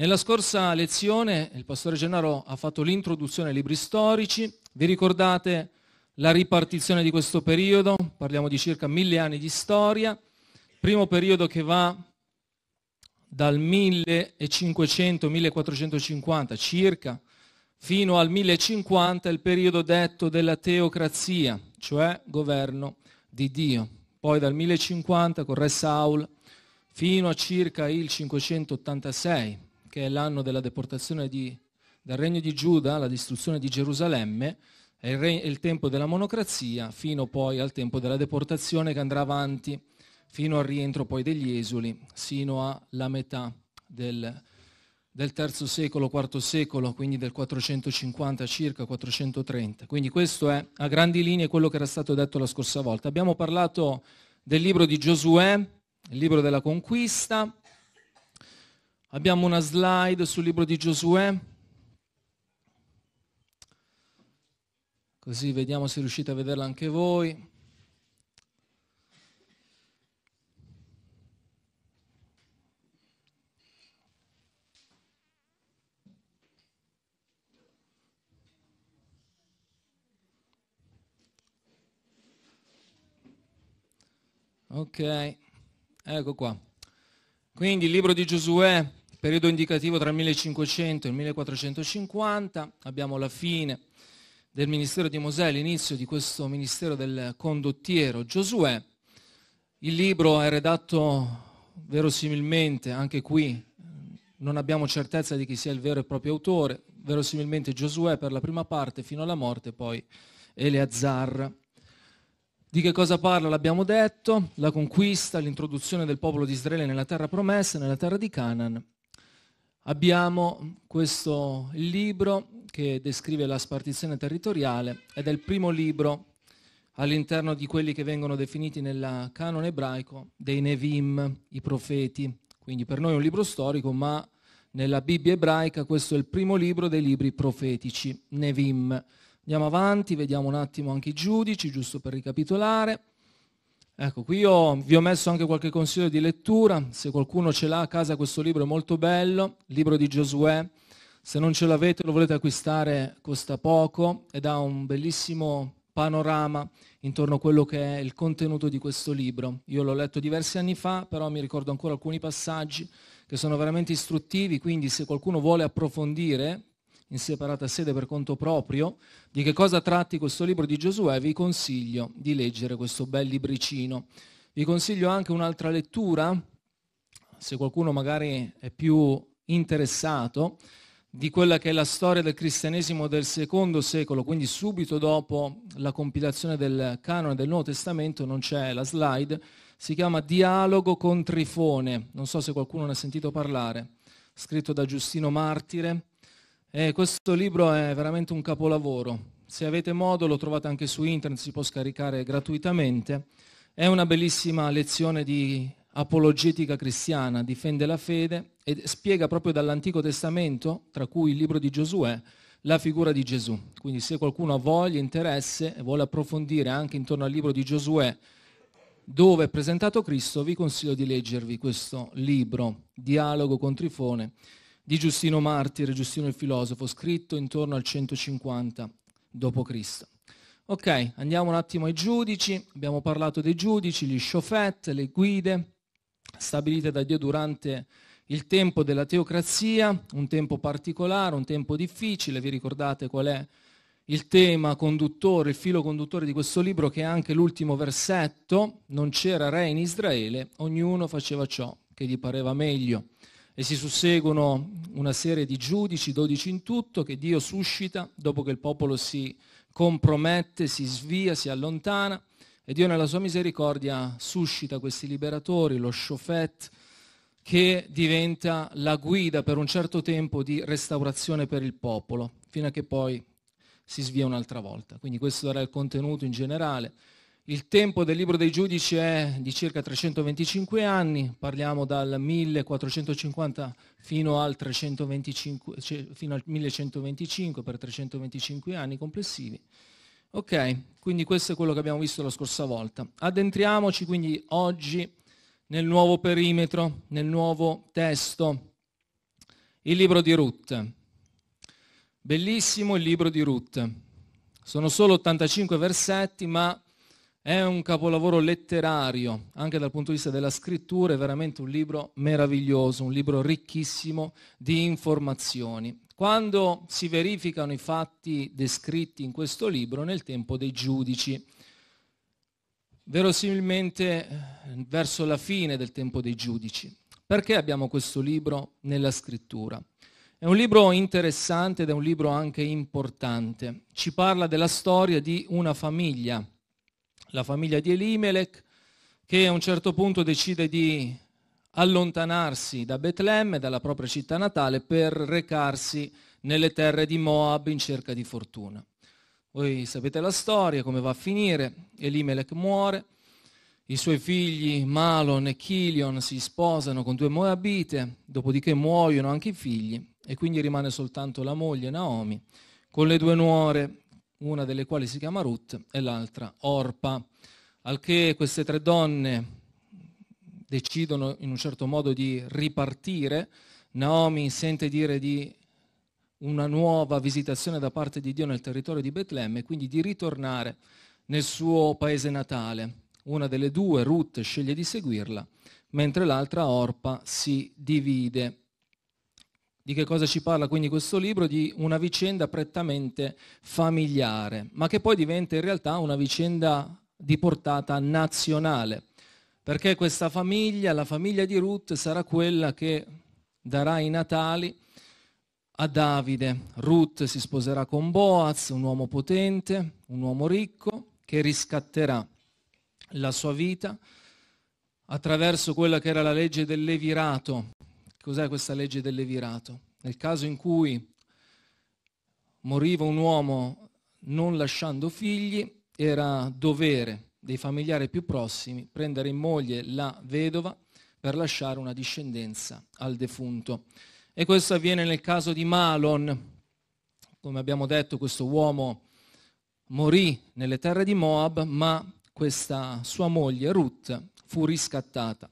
Nella scorsa lezione il pastore Gennaro ha fatto l'introduzione ai libri storici, vi ricordate la ripartizione di questo periodo? Parliamo di circa mille anni di storia, primo periodo che va dal 1500-1450 circa fino al 1050, il periodo detto della teocrazia, cioè governo di Dio. Poi dal 1050 con Re Saul fino a circa il 586 che è l'anno della deportazione di, dal regno di Giuda, la distruzione di Gerusalemme, è il, re, il tempo della monocrazia, fino poi al tempo della deportazione che andrà avanti fino al rientro poi degli esuli, sino alla metà del, del III secolo, IV secolo, quindi del 450 circa, 430. Quindi questo è a grandi linee quello che era stato detto la scorsa volta. Abbiamo parlato del libro di Giosuè, il libro della conquista, Abbiamo una slide sul libro di Giosuè. Così vediamo se riuscite a vederla anche voi. Ok, ecco qua. Quindi il libro di Giosuè, periodo indicativo tra il 1500 e il 1450, abbiamo la fine del ministero di Mosè, l'inizio di questo ministero del condottiero Giosuè. Il libro è redatto verosimilmente, anche qui non abbiamo certezza di chi sia il vero e proprio autore, verosimilmente Giosuè per la prima parte fino alla morte, poi Eleazar. Di che cosa parla? L'abbiamo detto, la conquista, l'introduzione del popolo di Israele nella terra promessa, nella terra di Canaan abbiamo questo libro che descrive la spartizione territoriale ed è il primo libro all'interno di quelli che vengono definiti nel canone ebraico dei Nevim, i profeti. Quindi per noi è un libro storico, ma nella Bibbia ebraica questo è il primo libro dei libri profetici, Nevim. Andiamo avanti, vediamo un attimo anche i giudici, giusto per ricapitolare. Ecco, qui io vi ho messo anche qualche consiglio di lettura, se qualcuno ce l'ha a casa questo libro è molto bello, il libro di Giosuè, se non ce l'avete lo volete acquistare costa poco ed ha un bellissimo panorama intorno a quello che è il contenuto di questo libro. Io l'ho letto diversi anni fa, però mi ricordo ancora alcuni passaggi che sono veramente istruttivi, quindi se qualcuno vuole approfondire in separata sede per conto proprio di che cosa tratti questo libro di Giosuè, vi consiglio di leggere questo bel libricino. Vi consiglio anche un'altra lettura, se qualcuno magari è più interessato, di quella che è la storia del cristianesimo del secondo secolo, quindi subito dopo la compilazione del canone del Nuovo Testamento, non c'è la slide, si chiama Dialogo con Trifone, non so se qualcuno ne ha sentito parlare, scritto da Giustino Martire, eh, questo libro è veramente un capolavoro. Se avete modo lo trovate anche su internet, si può scaricare gratuitamente. È una bellissima lezione di apologetica cristiana, difende la fede e spiega proprio dall'Antico Testamento, tra cui il libro di Giosuè, la figura di Gesù. Quindi se qualcuno ha voglia, interesse e vuole approfondire anche intorno al libro di Giosuè, dove è presentato Cristo, vi consiglio di leggervi questo libro, Dialogo con Trifone, di Giustino Martire, Giustino il filosofo, scritto intorno al 150 d.C. Ok, andiamo un attimo ai giudici, abbiamo parlato dei giudici, gli shofet, le guide stabilite da Dio durante il tempo della teocrazia, un tempo particolare, un tempo difficile, vi ricordate qual è il tema conduttore, il filo conduttore di questo libro che è anche l'ultimo versetto, non c'era re in Israele, ognuno faceva ciò che gli pareva meglio e si susseguono una serie di giudici, dodici in tutto, che Dio suscita dopo che il popolo si compromette, si svia, si allontana e Dio nella sua misericordia suscita questi liberatori, lo Shofet, che diventa la guida per un certo tempo di restaurazione per il popolo, fino a che poi si svia un'altra volta. Quindi questo era il contenuto in generale. Il tempo del libro dei giudici è di circa 325 anni, parliamo dal 1450 fino al, 325, cioè, fino al 1125 per 325 anni complessivi. Ok, quindi questo è quello che abbiamo visto la scorsa volta. Addentriamoci quindi oggi nel nuovo perimetro, nel nuovo testo, il libro di Ruth. Bellissimo il libro di Ruth. Sono solo 85 versetti, ma è un capolavoro letterario, anche dal punto di vista della scrittura, è veramente un libro meraviglioso, un libro ricchissimo di informazioni. Quando si verificano i fatti descritti in questo libro nel tempo dei giudici, verosimilmente verso la fine del tempo dei giudici. Perché abbiamo questo libro nella scrittura? È un libro interessante ed è un libro anche importante. Ci parla della storia di una famiglia la famiglia di Elimelech, che a un certo punto decide di allontanarsi da Betlemme, dalla propria città natale, per recarsi nelle terre di Moab in cerca di fortuna. Voi sapete la storia, come va a finire, Elimelech muore, i suoi figli Malon e Chilion si sposano con due Moabite, dopodiché muoiono anche i figli e quindi rimane soltanto la moglie Naomi con le due nuore una delle quali si chiama Ruth e l'altra Orpa, al che queste tre donne decidono in un certo modo di ripartire, Naomi sente dire di una nuova visitazione da parte di Dio nel territorio di Betlemme, e quindi di ritornare nel suo paese natale. Una delle due, Ruth, sceglie di seguirla, mentre l'altra, Orpa, si divide di che cosa ci parla quindi questo libro? Di una vicenda prettamente familiare, ma che poi diventa in realtà una vicenda di portata nazionale, perché questa famiglia, la famiglia di Ruth, sarà quella che darà i natali a Davide. Ruth si sposerà con Boaz, un uomo potente, un uomo ricco, che riscatterà la sua vita attraverso quella che era la legge del Levirato, Cos'è questa legge del Levirato? Nel caso in cui moriva un uomo non lasciando figli, era dovere dei familiari più prossimi prendere in moglie la vedova per lasciare una discendenza al defunto. E questo avviene nel caso di Malon. Come abbiamo detto, questo uomo morì nelle terre di Moab, ma questa sua moglie Ruth fu riscattata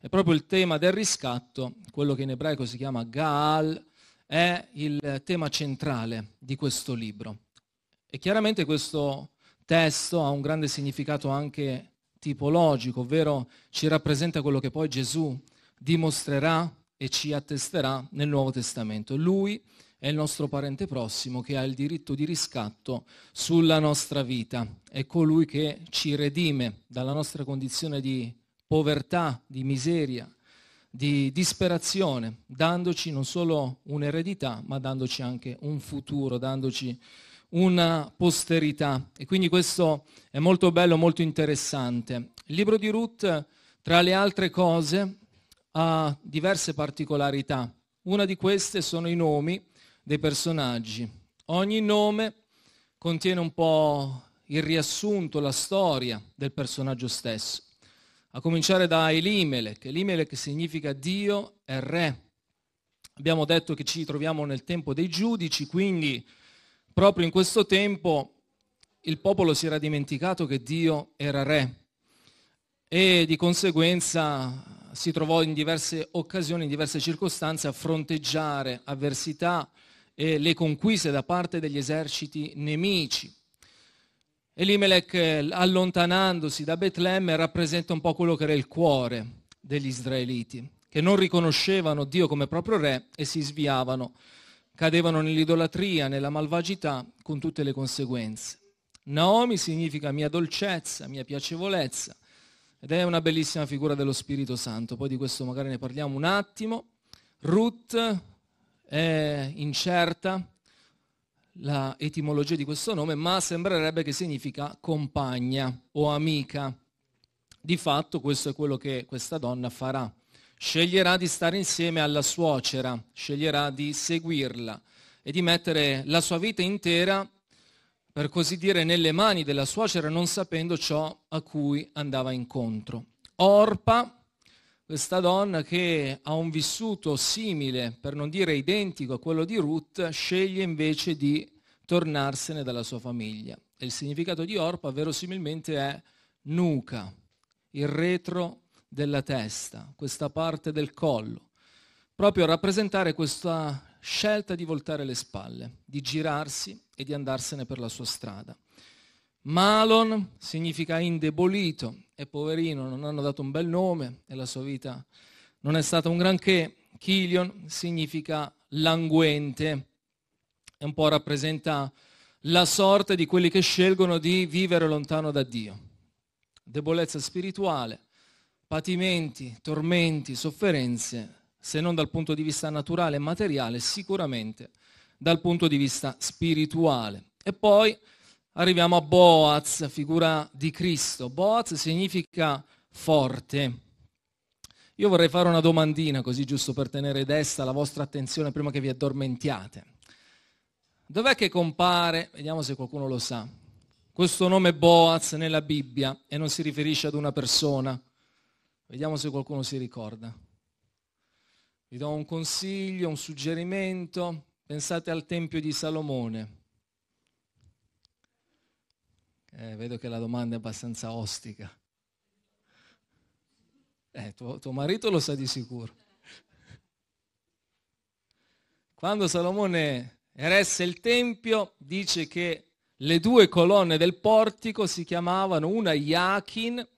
è proprio il tema del riscatto, quello che in ebraico si chiama Gaal, è il tema centrale di questo libro. E chiaramente questo testo ha un grande significato anche tipologico, ovvero ci rappresenta quello che poi Gesù dimostrerà e ci attesterà nel Nuovo Testamento. Lui è il nostro parente prossimo che ha il diritto di riscatto sulla nostra vita, è colui che ci redime dalla nostra condizione di povertà, di miseria, di disperazione, dandoci non solo un'eredità, ma dandoci anche un futuro, dandoci una posterità. E quindi questo è molto bello, molto interessante. Il libro di Ruth, tra le altre cose, ha diverse particolarità. Una di queste sono i nomi dei personaggi. Ogni nome contiene un po' il riassunto, la storia del personaggio stesso a cominciare da Elimelech. Elimelech significa Dio è re. Abbiamo detto che ci troviamo nel tempo dei giudici, quindi proprio in questo tempo il popolo si era dimenticato che Dio era re e di conseguenza si trovò in diverse occasioni, in diverse circostanze a fronteggiare avversità e le conquiste da parte degli eserciti nemici. Elimelech eh, allontanandosi da Betlemme rappresenta un po' quello che era il cuore degli israeliti, che non riconoscevano Dio come proprio re e si sviavano, cadevano nell'idolatria, nella malvagità, con tutte le conseguenze. Naomi significa mia dolcezza, mia piacevolezza, ed è una bellissima figura dello Spirito Santo, poi di questo magari ne parliamo un attimo. Ruth è incerta, l'etimologia di questo nome, ma sembrerebbe che significa compagna o amica. Di fatto questo è quello che questa donna farà. Sceglierà di stare insieme alla suocera, sceglierà di seguirla e di mettere la sua vita intera, per così dire, nelle mani della suocera, non sapendo ciò a cui andava incontro. Orpa questa donna che ha un vissuto simile, per non dire identico a quello di Ruth, sceglie invece di tornarsene dalla sua famiglia. E il significato di Orpa verosimilmente è nuca, il retro della testa, questa parte del collo, proprio a rappresentare questa scelta di voltare le spalle, di girarsi e di andarsene per la sua strada. Malon significa indebolito e poverino, non hanno dato un bel nome e la sua vita non è stata un granché. Kilion significa languente e un po' rappresenta la sorte di quelli che scelgono di vivere lontano da Dio. Debolezza spirituale, patimenti, tormenti, sofferenze, se non dal punto di vista naturale e materiale, sicuramente dal punto di vista spirituale. E poi arriviamo a Boaz, figura di Cristo. Boaz significa forte. Io vorrei fare una domandina così giusto per tenere desta la vostra attenzione prima che vi addormentiate. Dov'è che compare, vediamo se qualcuno lo sa, questo nome Boaz nella Bibbia e non si riferisce ad una persona? Vediamo se qualcuno si ricorda. Vi do un consiglio, un suggerimento. Pensate al Tempio di Salomone. Eh, vedo che la domanda è abbastanza ostica. Eh, tuo, tuo marito lo sa di sicuro. Quando Salomone eresse il Tempio, dice che le due colonne del portico si chiamavano una Yakin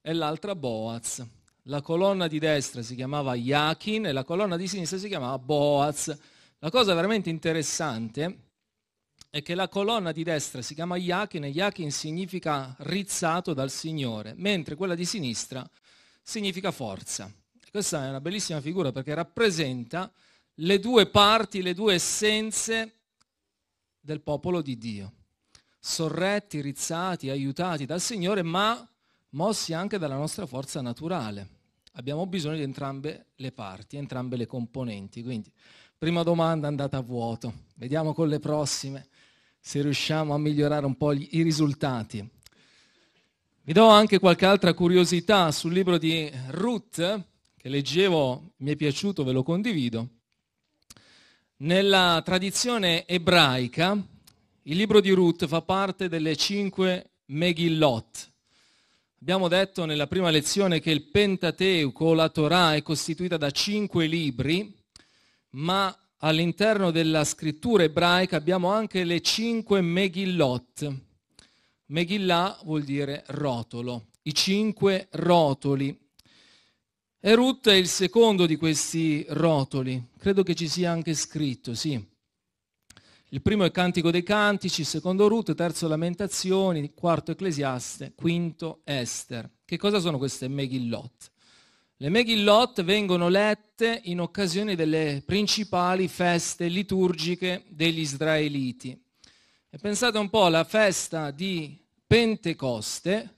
e l'altra Boaz. La colonna di destra si chiamava Yakin e la colonna di sinistra si chiamava Boaz. La cosa veramente interessante è che la colonna di destra si chiama Yakin e Yakin significa rizzato dal Signore, mentre quella di sinistra significa forza. Questa è una bellissima figura perché rappresenta le due parti, le due essenze del popolo di Dio. Sorretti, rizzati, aiutati dal Signore, ma mossi anche dalla nostra forza naturale. Abbiamo bisogno di entrambe le parti, entrambe le componenti. Quindi, prima domanda andata a vuoto, vediamo con le prossime se riusciamo a migliorare un po' gli, i risultati. Vi do anche qualche altra curiosità sul libro di Ruth, che leggevo, mi è piaciuto, ve lo condivido. Nella tradizione ebraica, il libro di Ruth fa parte delle cinque Megillot. Abbiamo detto nella prima lezione che il Pentateuco, la Torah, è costituita da cinque libri, ma all'interno della scrittura ebraica abbiamo anche le cinque Megillot. Megillah vuol dire rotolo, i cinque rotoli. E Ruth è il secondo di questi rotoli, credo che ci sia anche scritto, sì. Il primo è Cantico dei Cantici, secondo Ruth, terzo Lamentazioni, quarto Ecclesiaste, quinto Ester. Che cosa sono queste Megillot? Le Megillot vengono lette in occasione delle principali feste liturgiche degli israeliti. E pensate un po', la festa di Pentecoste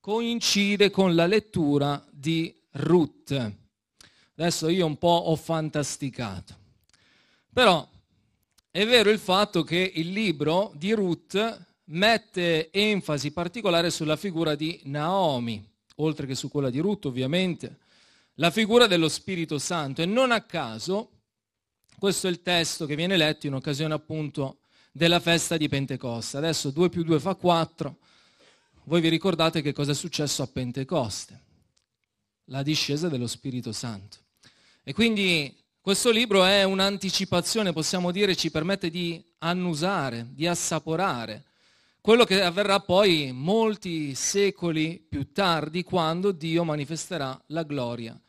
coincide con la lettura di Ruth. Adesso io un po' ho fantasticato. Però è vero il fatto che il libro di Ruth mette enfasi particolare sulla figura di Naomi, oltre che su quella di Ruth ovviamente, la figura dello Spirito Santo. E non a caso, questo è il testo che viene letto in occasione appunto della festa di Pentecoste. Adesso 2 più 2 fa 4. Voi vi ricordate che cosa è successo a Pentecoste? La discesa dello Spirito Santo. E quindi questo libro è un'anticipazione, possiamo dire, ci permette di annusare, di assaporare quello che avverrà poi molti secoli più tardi quando Dio manifesterà la gloria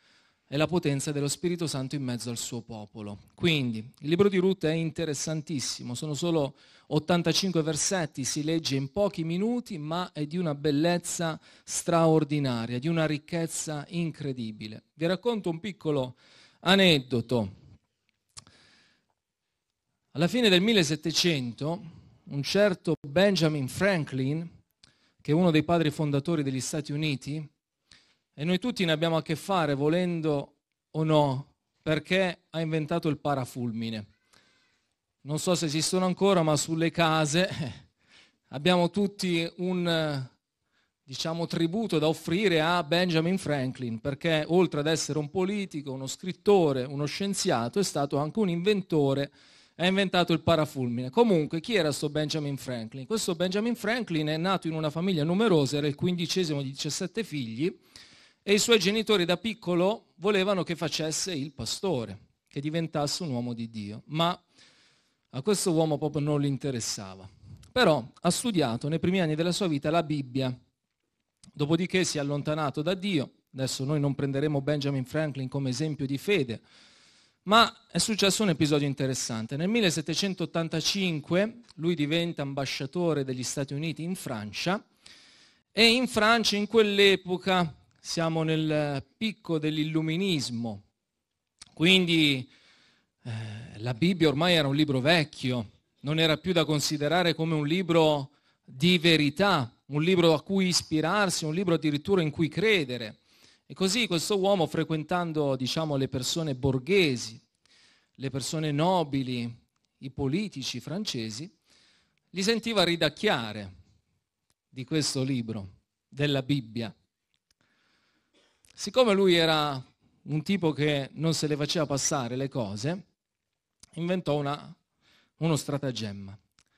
e la potenza dello Spirito Santo in mezzo al suo popolo. Quindi il libro di Ruth è interessantissimo, sono solo 85 versetti, si legge in pochi minuti, ma è di una bellezza straordinaria, di una ricchezza incredibile. Vi racconto un piccolo aneddoto. Alla fine del 1700 un certo Benjamin Franklin, che è uno dei padri fondatori degli Stati Uniti, e noi tutti ne abbiamo a che fare, volendo o no, perché ha inventato il parafulmine. Non so se esistono ancora, ma sulle case abbiamo tutti un diciamo, tributo da offrire a Benjamin Franklin, perché oltre ad essere un politico, uno scrittore, uno scienziato, è stato anche un inventore ha inventato il parafulmine. Comunque, chi era questo Benjamin Franklin? Questo Benjamin Franklin è nato in una famiglia numerosa, era il quindicesimo di 17 figli e i suoi genitori da piccolo volevano che facesse il pastore, che diventasse un uomo di Dio, ma a questo uomo proprio non gli interessava. Però ha studiato nei primi anni della sua vita la Bibbia, dopodiché si è allontanato da Dio, adesso noi non prenderemo Benjamin Franklin come esempio di fede, ma è successo un episodio interessante. Nel 1785 lui diventa ambasciatore degli Stati Uniti in Francia e in Francia in quell'epoca siamo nel picco dell'illuminismo, quindi eh, la Bibbia ormai era un libro vecchio, non era più da considerare come un libro di verità, un libro a cui ispirarsi, un libro addirittura in cui credere. E così questo uomo, frequentando diciamo, le persone borghesi, le persone nobili, i politici francesi, li sentiva ridacchiare di questo libro, della Bibbia. Siccome lui era un tipo che non se le faceva passare le cose, inventò una, uno stratagemma.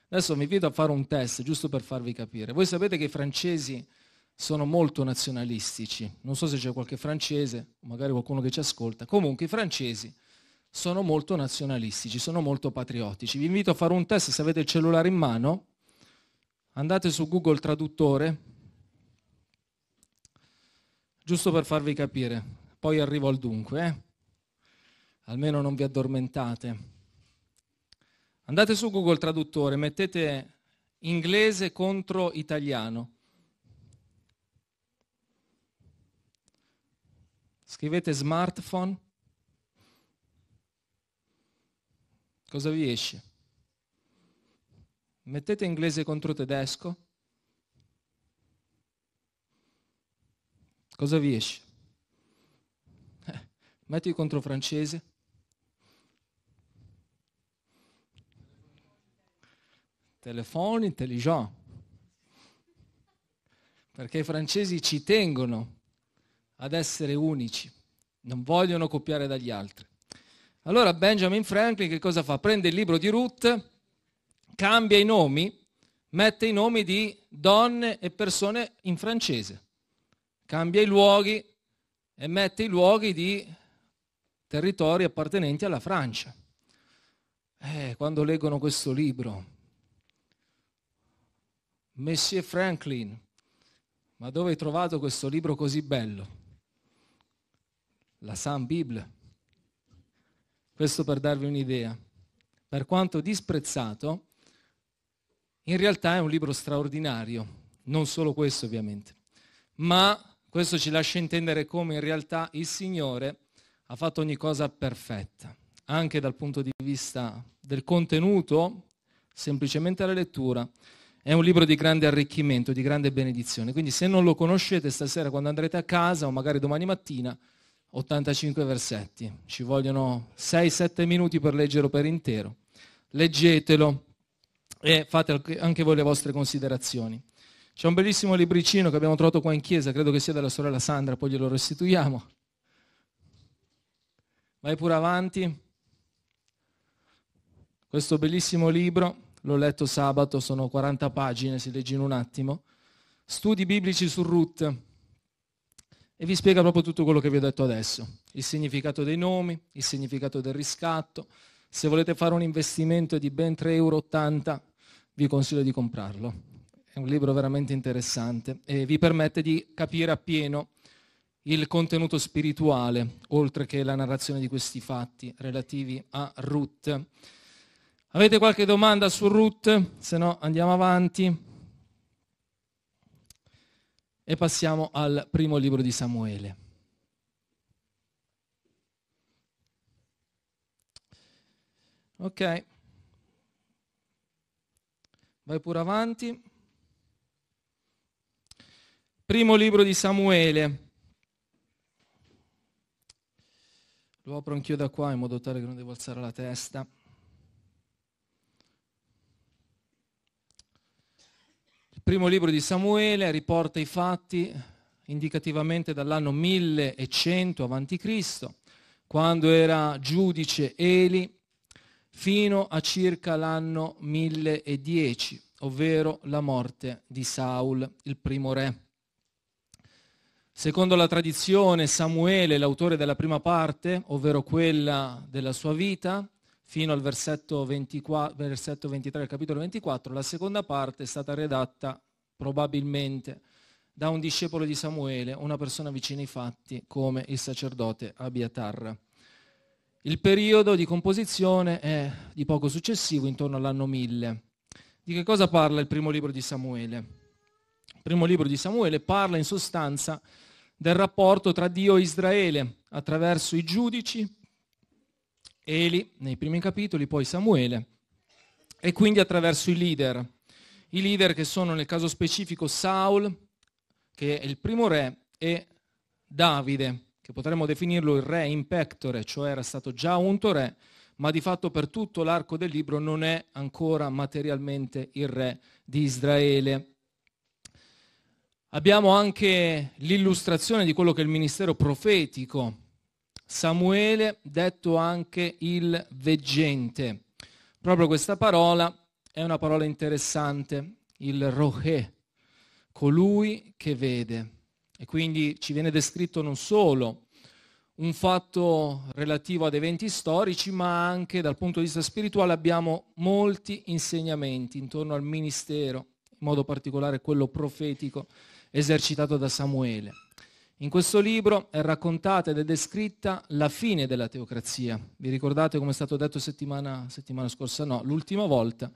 Adesso vi invito a fare un test, giusto per farvi capire. Voi sapete che i francesi sono molto nazionalistici. Non so se c'è qualche francese, magari qualcuno che ci ascolta. Comunque i francesi sono molto nazionalistici, sono molto patriottici. Vi invito a fare un test se avete il cellulare in mano. Andate su Google Traduttore, giusto per farvi capire. Poi arrivo al dunque, eh? almeno non vi addormentate. Andate su Google Traduttore, mettete inglese contro italiano Scrivete smartphone. Cosa vi esce? Mettete inglese contro tedesco. Cosa vi esce? Eh, metti contro francese. Telefono intelligent. Perché i francesi ci tengono ad essere unici, non vogliono copiare dagli altri. Allora Benjamin Franklin che cosa fa? Prende il libro di Ruth, cambia i nomi, mette i nomi di donne e persone in francese, cambia i luoghi e mette i luoghi di territori appartenenti alla Francia. Eh, quando leggono questo libro, Monsieur Franklin, ma dove hai trovato questo libro così bello? la San Bible. Questo per darvi un'idea. Per quanto disprezzato, in realtà è un libro straordinario, non solo questo ovviamente, ma questo ci lascia intendere come in realtà il Signore ha fatto ogni cosa perfetta, anche dal punto di vista del contenuto, semplicemente la lettura. È un libro di grande arricchimento, di grande benedizione. Quindi se non lo conoscete stasera quando andrete a casa o magari domani mattina, 85 versetti, ci vogliono 6-7 minuti per leggerlo per intero. Leggetelo e fate anche voi le vostre considerazioni. C'è un bellissimo libricino che abbiamo trovato qua in chiesa, credo che sia della sorella Sandra, poi glielo restituiamo. Vai pure avanti. Questo bellissimo libro, l'ho letto sabato, sono 40 pagine, si legge in un attimo. Studi biblici su Ruth, e vi spiega proprio tutto quello che vi ho detto adesso, il significato dei nomi, il significato del riscatto. Se volete fare un investimento di ben 3,80 euro, vi consiglio di comprarlo. È un libro veramente interessante e vi permette di capire appieno il contenuto spirituale, oltre che la narrazione di questi fatti relativi a Ruth. Avete qualche domanda su Ruth? Se no andiamo avanti. E passiamo al primo libro di Samuele. Ok. Vai pure avanti. Primo libro di Samuele. Lo apro anch'io da qua in modo tale che non devo alzare la testa. primo libro di Samuele riporta i fatti indicativamente dall'anno 1100 a.C., quando era giudice Eli, fino a circa l'anno 1010, ovvero la morte di Saul, il primo re. Secondo la tradizione, Samuele, l'autore della prima parte, ovvero quella della sua vita, fino al versetto, 24, versetto 23 del capitolo 24, la seconda parte è stata redatta probabilmente da un discepolo di Samuele, una persona vicina ai fatti, come il sacerdote Abiatar. Il periodo di composizione è di poco successivo, intorno all'anno 1000. Di che cosa parla il primo libro di Samuele? Il primo libro di Samuele parla in sostanza del rapporto tra Dio e Israele attraverso i giudici Eli nei primi capitoli, poi Samuele, e quindi attraverso i leader. I leader che sono nel caso specifico Saul, che è il primo re, e Davide, che potremmo definirlo il re in pectore, cioè era stato già unto re, ma di fatto per tutto l'arco del libro non è ancora materialmente il re di Israele. Abbiamo anche l'illustrazione di quello che è il ministero profetico Samuele, detto anche il veggente. Proprio questa parola è una parola interessante, il rohe, colui che vede. E quindi ci viene descritto non solo un fatto relativo ad eventi storici, ma anche dal punto di vista spirituale abbiamo molti insegnamenti intorno al ministero, in modo particolare quello profetico esercitato da Samuele. In questo libro è raccontata ed è descritta la fine della teocrazia. Vi ricordate come è stato detto settimana, settimana scorsa? No, l'ultima volta.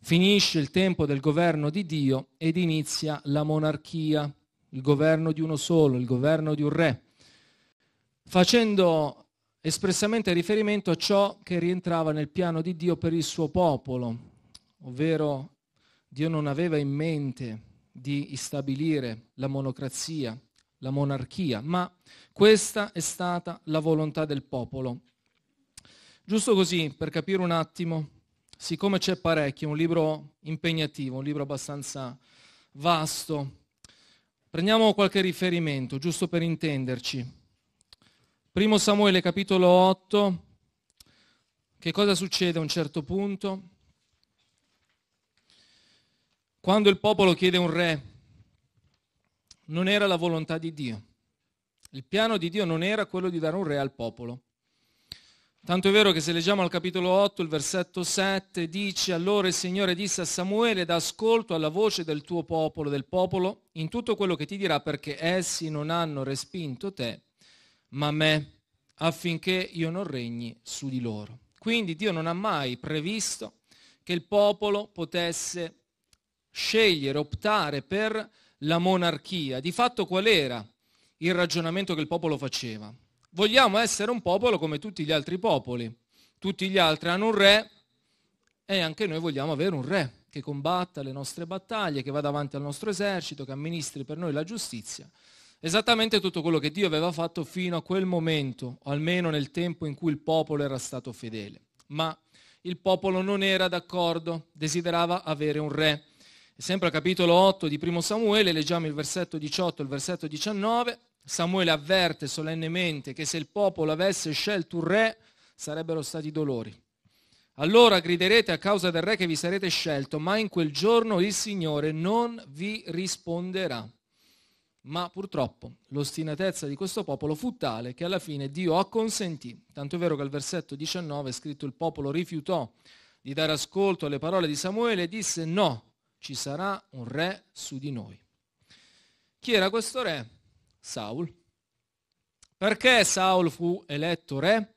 Finisce il tempo del governo di Dio ed inizia la monarchia, il governo di uno solo, il governo di un re, facendo espressamente riferimento a ciò che rientrava nel piano di Dio per il suo popolo, ovvero Dio non aveva in mente di stabilire la monocrazia, la monarchia, ma questa è stata la volontà del popolo. Giusto così, per capire un attimo, siccome c'è parecchio, un libro impegnativo, un libro abbastanza vasto, prendiamo qualche riferimento, giusto per intenderci. Primo Samuele capitolo 8, che cosa succede a un certo punto? Quando il popolo chiede un re, non era la volontà di Dio. Il piano di Dio non era quello di dare un re al popolo. Tanto è vero che se leggiamo al capitolo 8, il versetto 7, dice allora il Signore disse a Samuele, da ascolto alla voce del tuo popolo, del popolo, in tutto quello che ti dirà, perché essi non hanno respinto te, ma me, affinché io non regni su di loro. Quindi Dio non ha mai previsto che il popolo potesse scegliere, optare per la monarchia. Di fatto qual era il ragionamento che il popolo faceva? Vogliamo essere un popolo come tutti gli altri popoli. Tutti gli altri hanno un re e anche noi vogliamo avere un re che combatta le nostre battaglie, che va davanti al nostro esercito, che amministri per noi la giustizia. Esattamente tutto quello che Dio aveva fatto fino a quel momento, o almeno nel tempo in cui il popolo era stato fedele. Ma il popolo non era d'accordo, desiderava avere un re. Sempre al capitolo 8 di Primo Samuele, leggiamo il versetto 18 e il versetto 19. Samuele avverte solennemente che se il popolo avesse scelto un re sarebbero stati dolori. Allora griderete a causa del re che vi sarete scelto, ma in quel giorno il Signore non vi risponderà. Ma purtroppo l'ostinatezza di questo popolo fu tale che alla fine Dio acconsentì. Tanto è vero che al versetto 19 è scritto il popolo rifiutò di dare ascolto alle parole di Samuele e disse no, ci sarà un re su di noi. Chi era questo re? Saul. Perché Saul fu eletto re?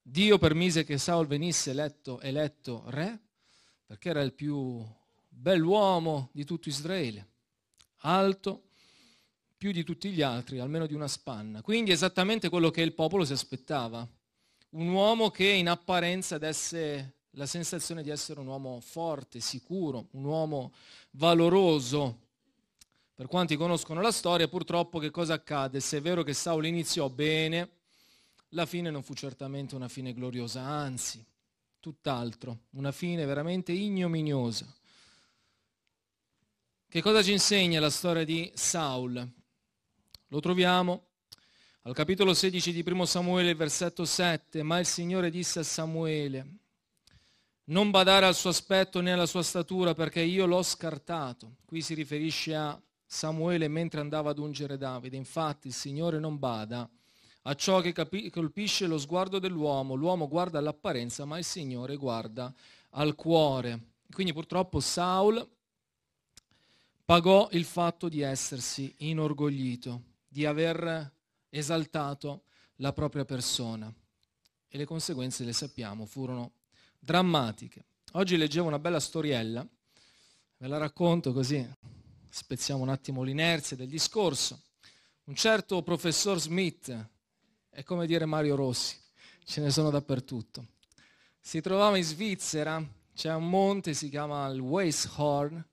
Dio permise che Saul venisse eletto, eletto re perché era il più bell'uomo di tutto Israele, alto, più di tutti gli altri, almeno di una spanna. Quindi esattamente quello che il popolo si aspettava, un uomo che in apparenza desse la sensazione di essere un uomo forte, sicuro, un uomo valoroso. Per quanti conoscono la storia, purtroppo che cosa accade? Se è vero che Saul iniziò bene, la fine non fu certamente una fine gloriosa, anzi, tutt'altro, una fine veramente ignominiosa. Che cosa ci insegna la storia di Saul? Lo troviamo al capitolo 16 di 1 Samuele, versetto 7, ma il Signore disse a Samuele, non badare al suo aspetto né alla sua statura perché io l'ho scartato. Qui si riferisce a Samuele mentre andava ad ungere Davide. Infatti il Signore non bada a ciò che capi- colpisce lo sguardo dell'uomo. L'uomo guarda all'apparenza, ma il Signore guarda al cuore. Quindi purtroppo Saul pagò il fatto di essersi inorgoglito, di aver esaltato la propria persona. E le conseguenze le sappiamo, furono drammatiche. Oggi leggevo una bella storiella, ve la racconto così spezziamo un attimo l'inerzia del discorso. Un certo professor Smith, è come dire Mario Rossi, ce ne sono dappertutto. Si trovava in Svizzera, c'è un monte, si chiama il Weisshorn,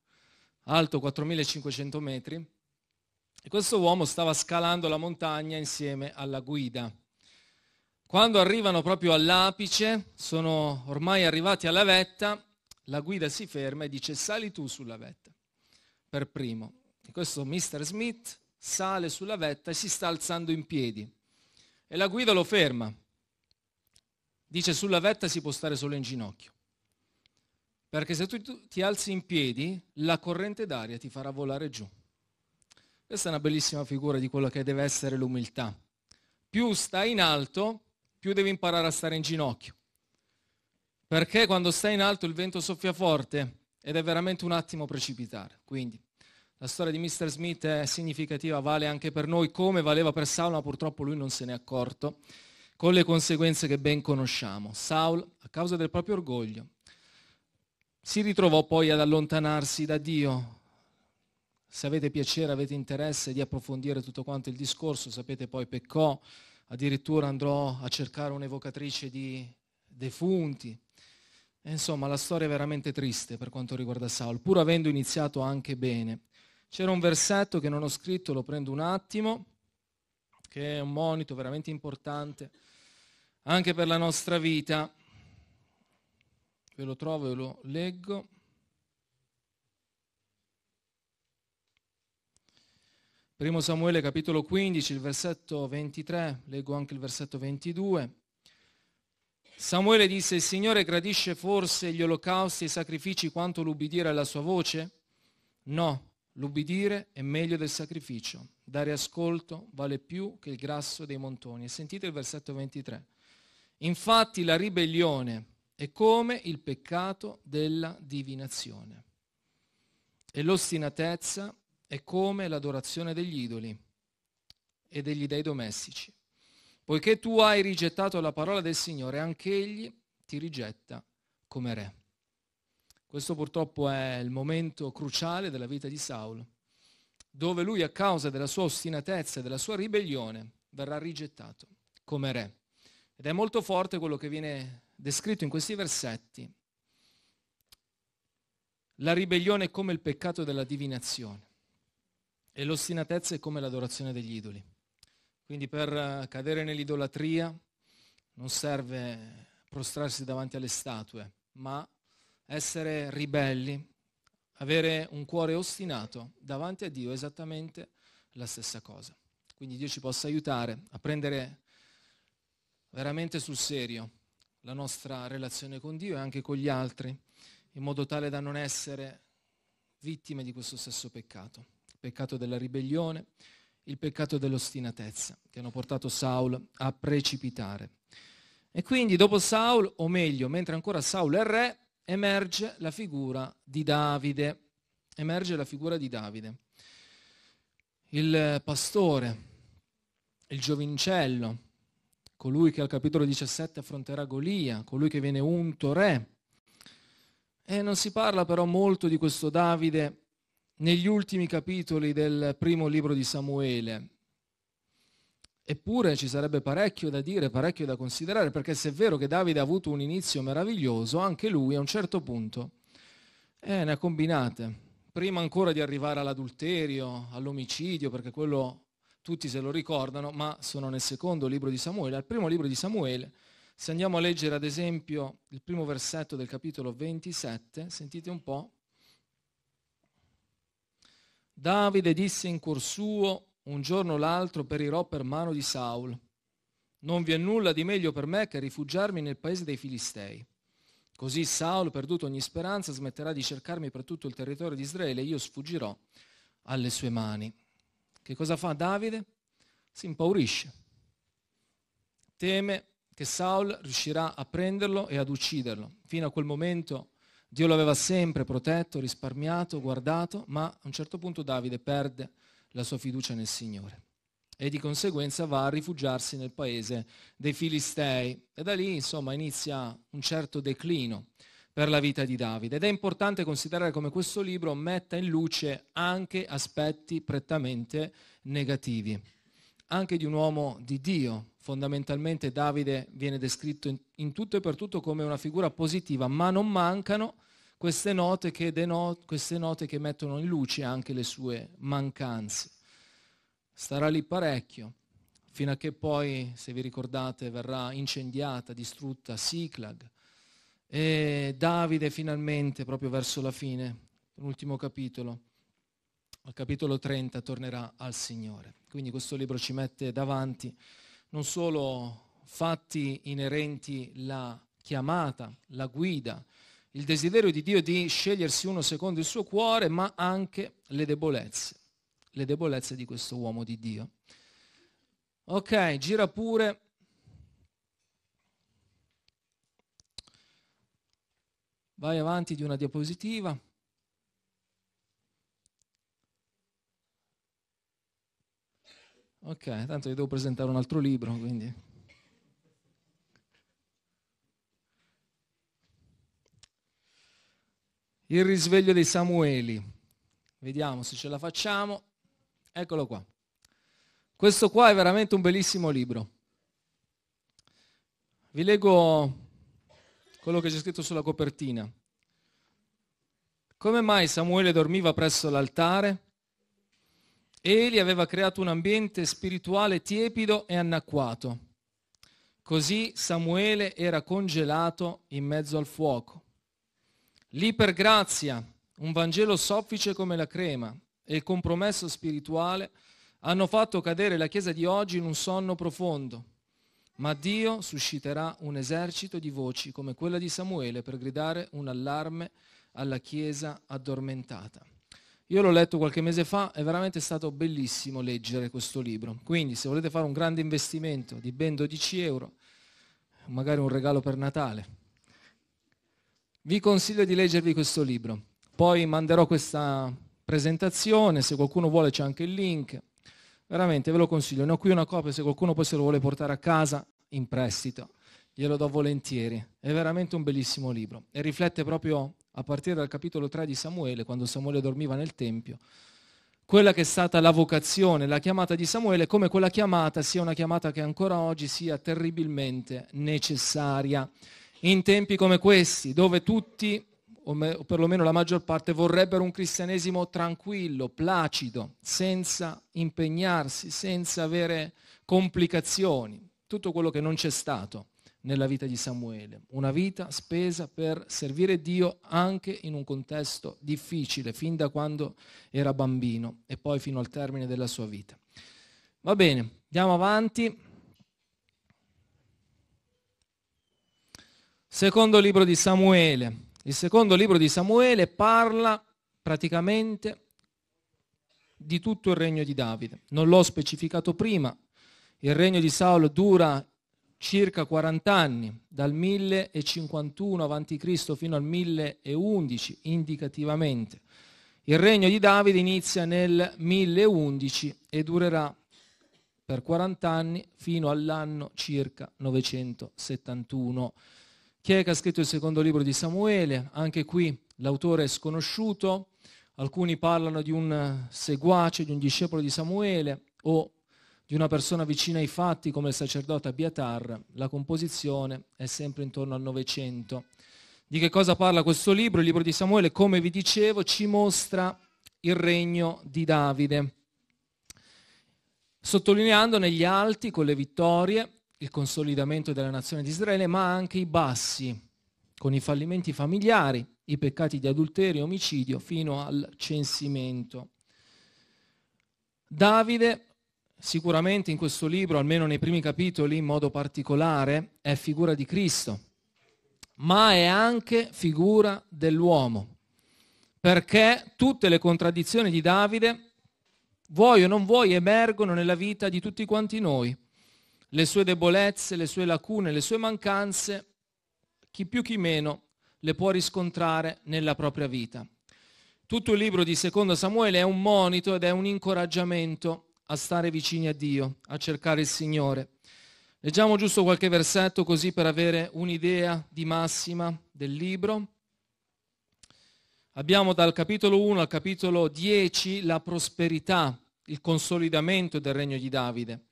alto 4500 metri, e questo uomo stava scalando la montagna insieme alla guida. Quando arrivano proprio all'apice, sono ormai arrivati alla vetta, la guida si ferma e dice sali tu sulla vetta, per primo. E questo Mr. Smith sale sulla vetta e si sta alzando in piedi. E la guida lo ferma. Dice sulla vetta si può stare solo in ginocchio. Perché se tu ti alzi in piedi, la corrente d'aria ti farà volare giù. Questa è una bellissima figura di quello che deve essere l'umiltà. Più stai in alto, più devi imparare a stare in ginocchio. Perché quando stai in alto il vento soffia forte ed è veramente un attimo precipitare. Quindi la storia di Mr. Smith è significativa, vale anche per noi, come valeva per Saul, ma purtroppo lui non se n'è accorto, con le conseguenze che ben conosciamo. Saul, a causa del proprio orgoglio, si ritrovò poi ad allontanarsi da Dio. Se avete piacere, avete interesse di approfondire tutto quanto il discorso, sapete poi peccò, addirittura andrò a cercare un'evocatrice di defunti. E insomma, la storia è veramente triste per quanto riguarda Saul, pur avendo iniziato anche bene. C'era un versetto che non ho scritto, lo prendo un attimo, che è un monito veramente importante anche per la nostra vita. Ve lo trovo e lo leggo. 1 Samuele capitolo 15, il versetto 23, leggo anche il versetto 22. Samuele disse, il Signore gradisce forse gli olocausti e i sacrifici quanto l'ubbidire alla sua voce? No, l'ubbidire è meglio del sacrificio, dare ascolto vale più che il grasso dei montoni. E sentite il versetto 23. Infatti la ribellione è come il peccato della divinazione e l'ostinatezza è come l'adorazione degli idoli e degli dei domestici. Poiché tu hai rigettato la parola del Signore, anche Egli ti rigetta come re. Questo purtroppo è il momento cruciale della vita di Saulo, dove lui a causa della sua ostinatezza e della sua ribellione verrà rigettato come re. Ed è molto forte quello che viene descritto in questi versetti. La ribellione è come il peccato della divinazione. E l'ostinatezza è come l'adorazione degli idoli. Quindi per eh, cadere nell'idolatria non serve prostrarsi davanti alle statue, ma essere ribelli, avere un cuore ostinato davanti a Dio è esattamente la stessa cosa. Quindi Dio ci possa aiutare a prendere veramente sul serio la nostra relazione con Dio e anche con gli altri, in modo tale da non essere vittime di questo stesso peccato peccato della ribellione, il peccato dell'ostinatezza, che hanno portato Saul a precipitare. E quindi dopo Saul, o meglio, mentre ancora Saul è re, emerge la figura di Davide. Emerge la figura di Davide. Il pastore, il giovincello, colui che al capitolo 17 affronterà Golia, colui che viene unto re. E non si parla però molto di questo Davide negli ultimi capitoli del primo libro di Samuele. Eppure ci sarebbe parecchio da dire, parecchio da considerare, perché se è vero che Davide ha avuto un inizio meraviglioso, anche lui a un certo punto eh, ne ha combinate. Prima ancora di arrivare all'adulterio, all'omicidio, perché quello tutti se lo ricordano, ma sono nel secondo libro di Samuele. Al primo libro di Samuele, se andiamo a leggere ad esempio il primo versetto del capitolo 27, sentite un po', Davide disse in cuor suo un giorno o l'altro perirò per mano di Saul. Non vi è nulla di meglio per me che rifugiarmi nel paese dei Filistei. Così Saul, perduto ogni speranza, smetterà di cercarmi per tutto il territorio di Israele e io sfuggirò alle sue mani. Che cosa fa Davide? Si impaurisce. Teme che Saul riuscirà a prenderlo e ad ucciderlo. Fino a quel momento Dio lo aveva sempre protetto, risparmiato, guardato, ma a un certo punto Davide perde la sua fiducia nel Signore e di conseguenza va a rifugiarsi nel paese dei Filistei e da lì insomma inizia un certo declino per la vita di Davide ed è importante considerare come questo libro metta in luce anche aspetti prettamente negativi anche di un uomo di Dio. Fondamentalmente Davide viene descritto in, in tutto e per tutto come una figura positiva, ma non mancano queste note che, denot- queste note che mettono in luce anche le sue mancanze. Starà lì parecchio, fino a che poi, se vi ricordate, verrà incendiata, distrutta Siclag. E Davide finalmente, proprio verso la fine, l'ultimo capitolo, al capitolo 30 tornerà al Signore. Quindi questo libro ci mette davanti non solo fatti inerenti la chiamata, la guida, il desiderio di Dio di scegliersi uno secondo il suo cuore, ma anche le debolezze, le debolezze di questo uomo di Dio. Ok, gira pure. Vai avanti di una diapositiva. Ok, tanto io devo presentare un altro libro, quindi. Il risveglio dei Samueli. Vediamo se ce la facciamo. Eccolo qua. Questo qua è veramente un bellissimo libro. Vi leggo quello che c'è scritto sulla copertina. Come mai Samuele dormiva presso l'altare? Egli aveva creato un ambiente spirituale tiepido e anacquato. Così Samuele era congelato in mezzo al fuoco. Lì per grazia, un Vangelo soffice come la crema e il compromesso spirituale hanno fatto cadere la Chiesa di oggi in un sonno profondo. Ma Dio susciterà un esercito di voci come quella di Samuele per gridare un allarme alla Chiesa addormentata. Io l'ho letto qualche mese fa, è veramente stato bellissimo leggere questo libro. Quindi se volete fare un grande investimento di ben 12 euro, magari un regalo per Natale, vi consiglio di leggervi questo libro. Poi manderò questa presentazione, se qualcuno vuole c'è anche il link. Veramente ve lo consiglio, ne ho qui una copia, se qualcuno poi se lo vuole portare a casa in prestito, glielo do volentieri. È veramente un bellissimo libro e riflette proprio a partire dal capitolo 3 di Samuele, quando Samuele dormiva nel Tempio, quella che è stata la vocazione, la chiamata di Samuele, come quella chiamata sia una chiamata che ancora oggi sia terribilmente necessaria. In tempi come questi, dove tutti, o perlomeno la maggior parte, vorrebbero un cristianesimo tranquillo, placido, senza impegnarsi, senza avere complicazioni, tutto quello che non c'è stato nella vita di Samuele, una vita spesa per servire Dio anche in un contesto difficile, fin da quando era bambino e poi fino al termine della sua vita. Va bene, andiamo avanti. Secondo libro di Samuele. Il secondo libro di Samuele parla praticamente di tutto il regno di Davide. Non l'ho specificato prima, il regno di Saul dura circa 40 anni, dal 1051 a.C. fino al 1011 indicativamente. Il regno di Davide inizia nel 1011 e durerà per 40 anni fino all'anno circa 971. Chi è che ha scritto il secondo libro di Samuele, anche qui l'autore è sconosciuto, alcuni parlano di un seguace, di un discepolo di Samuele o di una persona vicina ai fatti come il sacerdote Abiatar, la composizione è sempre intorno al Novecento. Di che cosa parla questo libro? Il libro di Samuele, come vi dicevo, ci mostra il regno di Davide, sottolineando negli alti, con le vittorie, il consolidamento della nazione di Israele, ma anche i bassi, con i fallimenti familiari, i peccati di adulterio e omicidio, fino al censimento. Davide sicuramente in questo libro, almeno nei primi capitoli in modo particolare, è figura di Cristo, ma è anche figura dell'uomo, perché tutte le contraddizioni di Davide, vuoi o non vuoi, emergono nella vita di tutti quanti noi. Le sue debolezze, le sue lacune, le sue mancanze, chi più chi meno, le può riscontrare nella propria vita. Tutto il libro di Secondo Samuele è un monito ed è un incoraggiamento a stare vicini a Dio, a cercare il Signore. Leggiamo giusto qualche versetto così per avere un'idea di massima del libro. Abbiamo dal capitolo 1 al capitolo 10 la prosperità, il consolidamento del regno di Davide.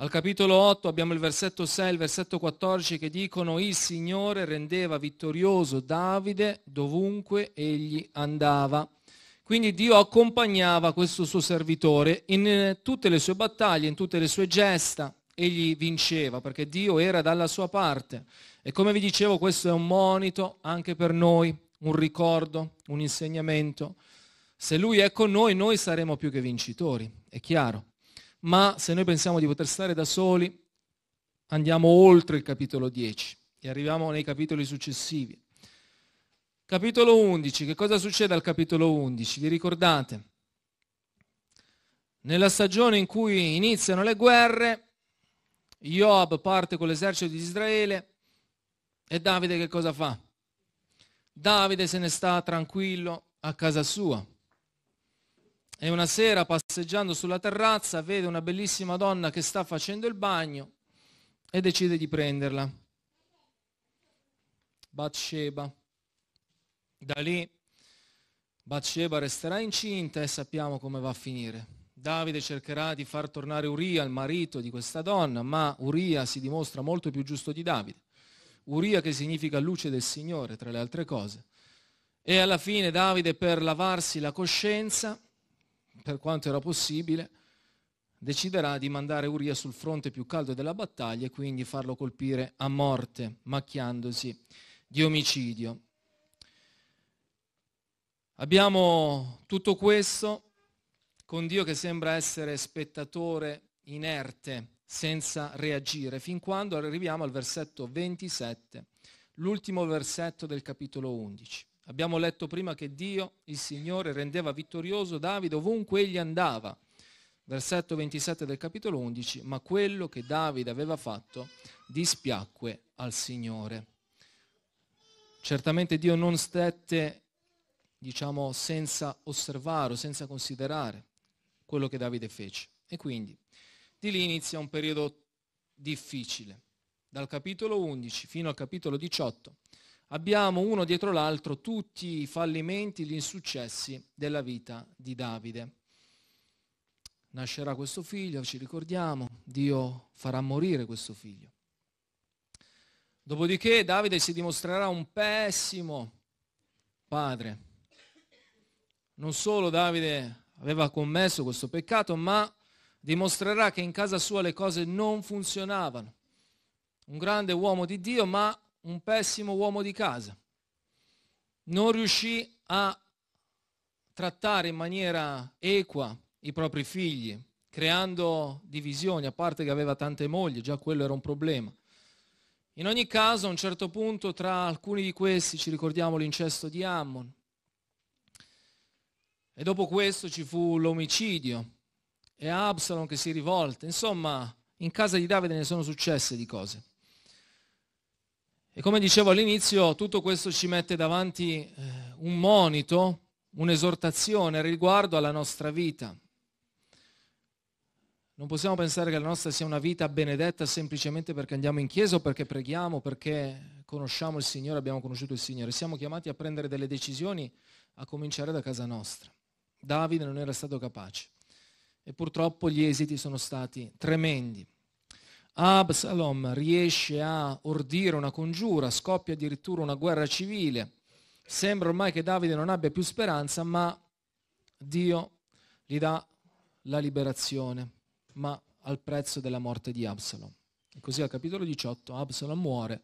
Al capitolo 8 abbiamo il versetto 6 e il versetto 14 che dicono il Signore rendeva vittorioso Davide dovunque egli andava. Quindi Dio accompagnava questo suo servitore in eh, tutte le sue battaglie, in tutte le sue gesta, egli vinceva perché Dio era dalla sua parte. E come vi dicevo questo è un monito anche per noi, un ricordo, un insegnamento. Se Lui è con noi, noi saremo più che vincitori, è chiaro. Ma se noi pensiamo di poter stare da soli, andiamo oltre il capitolo 10 e arriviamo nei capitoli successivi. Capitolo 11, che cosa succede al capitolo 11? Vi ricordate? Nella stagione in cui iniziano le guerre, Joab parte con l'esercito di Israele e Davide che cosa fa? Davide se ne sta tranquillo a casa sua. E una sera passeggiando sulla terrazza vede una bellissima donna che sta facendo il bagno e decide di prenderla. Bathsheba. Da lì Batseba resterà incinta e sappiamo come va a finire. Davide cercherà di far tornare Uria, il marito di questa donna, ma Uria si dimostra molto più giusto di Davide. Uria che significa luce del Signore, tra le altre cose. E alla fine Davide, per lavarsi la coscienza, per quanto era possibile, deciderà di mandare Uria sul fronte più caldo della battaglia e quindi farlo colpire a morte, macchiandosi di omicidio. Abbiamo tutto questo con Dio che sembra essere spettatore inerte, senza reagire, fin quando arriviamo al versetto 27, l'ultimo versetto del capitolo 11. Abbiamo letto prima che Dio, il Signore, rendeva vittorioso Davide ovunque egli andava. Versetto 27 del capitolo 11, ma quello che Davide aveva fatto dispiacque al Signore. Certamente Dio non stette diciamo, senza osservare o senza considerare quello che Davide fece. E quindi di lì inizia un periodo difficile. Dal capitolo 11 fino al capitolo 18 abbiamo uno dietro l'altro tutti i fallimenti, gli insuccessi della vita di Davide. Nascerà questo figlio, ci ricordiamo, Dio farà morire questo figlio. Dopodiché Davide si dimostrerà un pessimo padre non solo Davide aveva commesso questo peccato, ma dimostrerà che in casa sua le cose non funzionavano. Un grande uomo di Dio, ma un pessimo uomo di casa. Non riuscì a trattare in maniera equa i propri figli, creando divisioni, a parte che aveva tante mogli, già quello era un problema. In ogni caso, a un certo punto, tra alcuni di questi, ci ricordiamo l'incesto di Ammon, e dopo questo ci fu l'omicidio e Absalom che si rivolte. Insomma, in casa di Davide ne sono successe di cose. E come dicevo all'inizio, tutto questo ci mette davanti eh, un monito, un'esortazione riguardo alla nostra vita. Non possiamo pensare che la nostra sia una vita benedetta semplicemente perché andiamo in chiesa o perché preghiamo, perché conosciamo il Signore, abbiamo conosciuto il Signore. Siamo chiamati a prendere delle decisioni a cominciare da casa nostra. Davide non era stato capace e purtroppo gli esiti sono stati tremendi. Absalom riesce a ordire una congiura, scoppia addirittura una guerra civile. Sembra ormai che Davide non abbia più speranza, ma Dio gli dà la liberazione, ma al prezzo della morte di Absalom. E così al capitolo 18 Absalom muore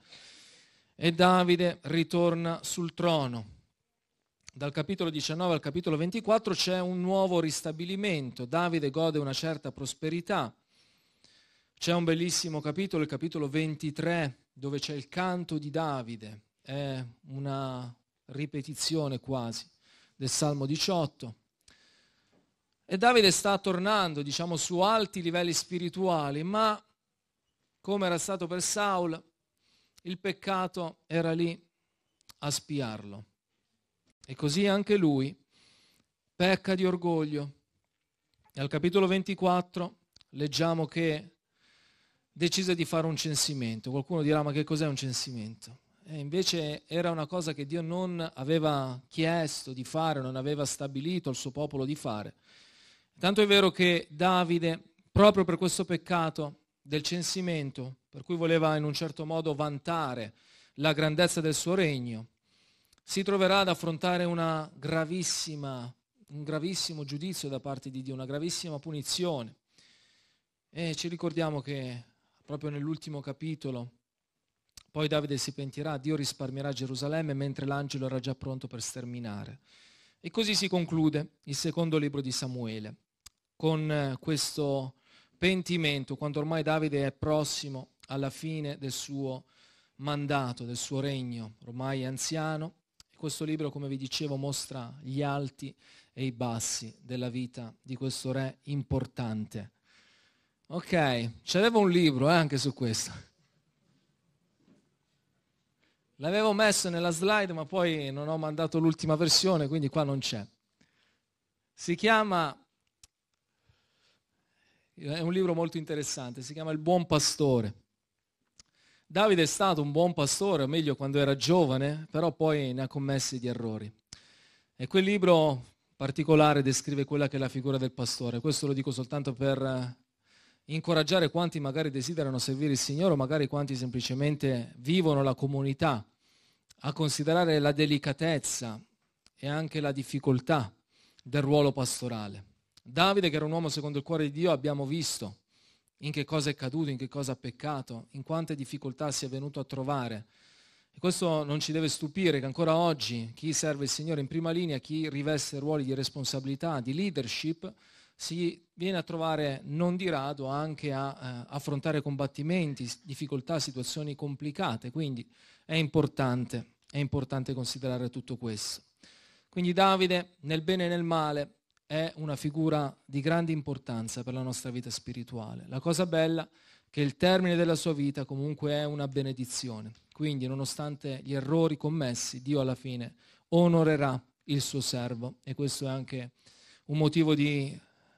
e Davide ritorna sul trono dal capitolo 19 al capitolo 24 c'è un nuovo ristabilimento, Davide gode una certa prosperità, c'è un bellissimo capitolo, il capitolo 23, dove c'è il canto di Davide, è una ripetizione quasi del Salmo 18. E Davide sta tornando, diciamo, su alti livelli spirituali, ma come era stato per Saul, il peccato era lì a spiarlo. E così anche lui pecca di orgoglio. E al capitolo 24 leggiamo che decise di fare un censimento. Qualcuno dirà ma che cos'è un censimento? E invece era una cosa che Dio non aveva chiesto di fare, non aveva stabilito al suo popolo di fare. Tanto è vero che Davide, proprio per questo peccato del censimento, per cui voleva in un certo modo vantare la grandezza del suo regno, si troverà ad affrontare una gravissima, un gravissimo giudizio da parte di Dio, una gravissima punizione. E ci ricordiamo che proprio nell'ultimo capitolo, poi Davide si pentirà, Dio risparmierà Gerusalemme mentre l'angelo era già pronto per sterminare. E così si conclude il secondo libro di Samuele, con eh, questo pentimento, quando ormai Davide è prossimo alla fine del suo mandato, del suo regno, ormai è anziano, questo libro, come vi dicevo, mostra gli alti e i bassi della vita di questo re importante. Ok, c'avevo un libro eh, anche su questo. L'avevo messo nella slide, ma poi non ho mandato l'ultima versione, quindi qua non c'è. Si chiama, è un libro molto interessante, si chiama Il buon pastore. Davide è stato un buon pastore, o meglio quando era giovane, però poi ne ha commessi di errori. E quel libro particolare descrive quella che è la figura del pastore. Questo lo dico soltanto per eh, incoraggiare quanti magari desiderano servire il Signore o magari quanti semplicemente vivono la comunità, a considerare la delicatezza e anche la difficoltà del ruolo pastorale. Davide, che era un uomo secondo il cuore di Dio, abbiamo visto, in che cosa è caduto, in che cosa ha peccato, in quante difficoltà si è venuto a trovare. E questo non ci deve stupire che ancora oggi chi serve il Signore in prima linea, chi riveste ruoli di responsabilità, di leadership, si viene a trovare non di rado anche a eh, affrontare combattimenti, difficoltà, situazioni complicate. Quindi è importante, è importante considerare tutto questo. Quindi Davide nel bene e nel male è una figura di grande importanza per la nostra vita spirituale. La cosa bella è che il termine della sua vita comunque è una benedizione. Quindi, nonostante gli errori commessi, Dio alla fine onorerà il suo servo e questo è anche un motivo di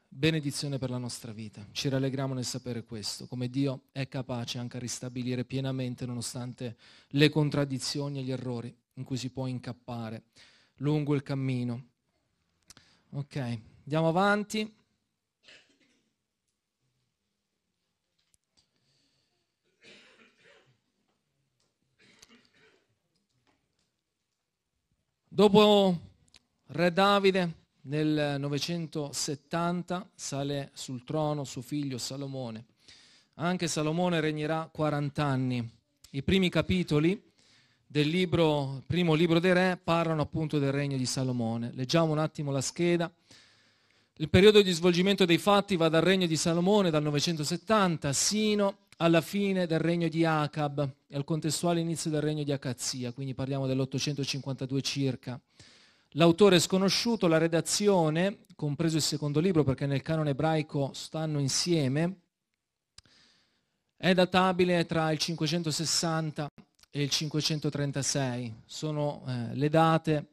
benedizione per la nostra vita. Ci rallegriamo nel sapere questo, come Dio è capace anche a ristabilire pienamente nonostante le contraddizioni e gli errori in cui si può incappare lungo il cammino Ok, andiamo avanti. Dopo Re Davide nel 970 sale sul trono suo figlio Salomone. Anche Salomone regnerà 40 anni. I primi capitoli del libro, primo libro dei re parlano appunto del regno di Salomone. Leggiamo un attimo la scheda. Il periodo di svolgimento dei fatti va dal regno di Salomone dal 970 sino alla fine del regno di Acab e al contestuale inizio del regno di Acazia, quindi parliamo dell'852 circa. L'autore è sconosciuto, la redazione, compreso il secondo libro perché nel canone ebraico stanno insieme, è databile tra il 560 e il 536. Sono eh, le date